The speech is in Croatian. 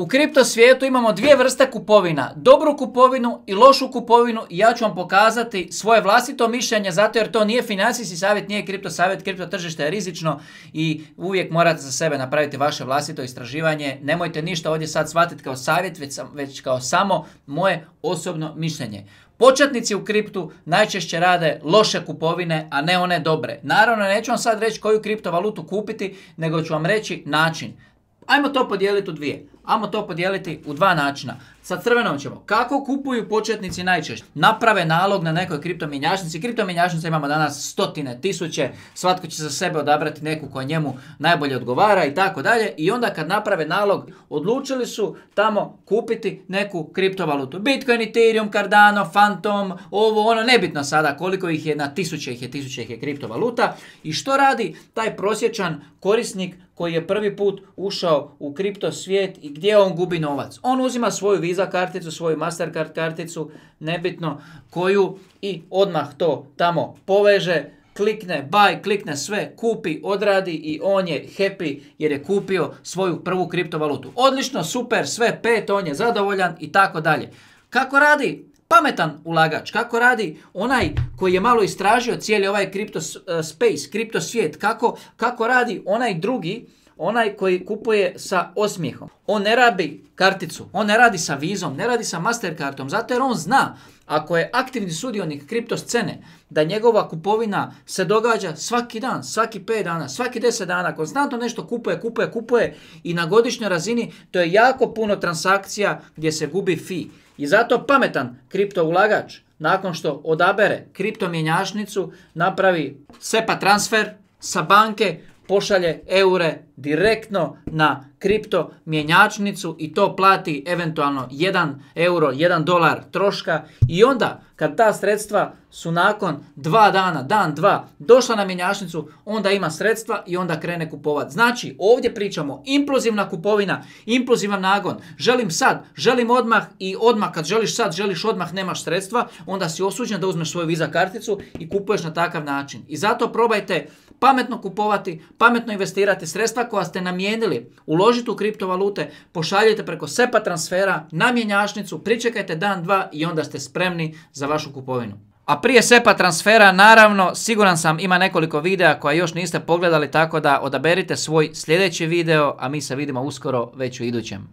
U kripto svijetu imamo dvije vrste kupovina, dobru kupovinu i lošu kupovinu i ja ću vam pokazati svoje vlastito mišljenje zato jer to nije financijski savjet, nije kripto savjet, kripto tržište je rizično i uvijek morate za sebe napraviti vaše vlastito istraživanje. Nemojte ništa ovdje sad shvatiti kao savjet, već, kao samo moje osobno mišljenje. Početnici u kriptu najčešće rade loše kupovine, a ne one dobre. Naravno, neću vam sad reći koju kriptovalutu kupiti, nego ću vam reći način. Ajmo to podijeliti u dvije. Amo to podijeliti u dva načina. Sa crvenom ćemo. Kako kupuju početnici najčešće? Naprave nalog na nekoj kriptomjenjačnici. Kriptomjenjačnica imamo danas stotine tisuće. Svatko će za sebe odabrati neku koja njemu najbolje odgovara i tako dalje. I onda kad naprave nalog, odlučili su tamo kupiti neku kriptovalutu. Bitcoin, Ethereum, Cardano, Phantom, ovo ono, nebitno sada koliko ih je, na tisuće ih je, tisuće ih je kriptovaluta. I što radi taj prosječan korisnik koji je prvi put ušao u kripto svijet i gdje on gubi novac. On uzima svoju Visa karticu, svoju Mastercard karticu, nebitno koju i odmah to tamo poveže, klikne buy, klikne sve, kupi, odradi i on je happy jer je kupio svoju prvu kriptovalutu. Odlično, super, sve pet, on je zadovoljan i tako dalje. Kako radi? Pametan ulagač, kako radi onaj koji je malo istražio cijeli ovaj kripto eh, space, kripto svijet, kako, kako radi onaj drugi onaj koji kupuje sa osmijehom. On ne radi karticu, on ne radi sa vizom, ne radi sa masterkartom. zato jer on zna ako je aktivni sudionik kripto scene, da njegova kupovina se događa svaki dan, svaki 5 dana, svaki 10 dana, konstantno nešto kupuje, kupuje, kupuje i na godišnjoj razini to je jako puno transakcija gdje se gubi fi. I zato pametan kripto ulagač nakon što odabere kripto napravi SEPA transfer sa banke pošalje eure direktno na kripto mjenjačnicu i to plati eventualno 1 euro, 1 dolar troška i onda kad ta sredstva su nakon dva dana, dan, dva, došla na mjenjačnicu, onda ima sredstva i onda krene kupovat. Znači, ovdje pričamo implozivna kupovina, impluzivan nagon. Želim sad, želim odmah i odmah kad želiš sad, želiš odmah, nemaš sredstva, onda si osuđen da uzmeš svoju viza karticu i kupuješ na takav način. I zato probajte pametno kupovati, pametno investirati sredstva koja ste namijenili u uložite u kriptovalute, pošaljite preko SEPA transfera na mjenjačnicu, pričekajte dan, dva i onda ste spremni za vašu kupovinu. A prije SEPA transfera, naravno, siguran sam ima nekoliko videa koja još niste pogledali, tako da odaberite svoj sljedeći video, a mi se vidimo uskoro već u idućem.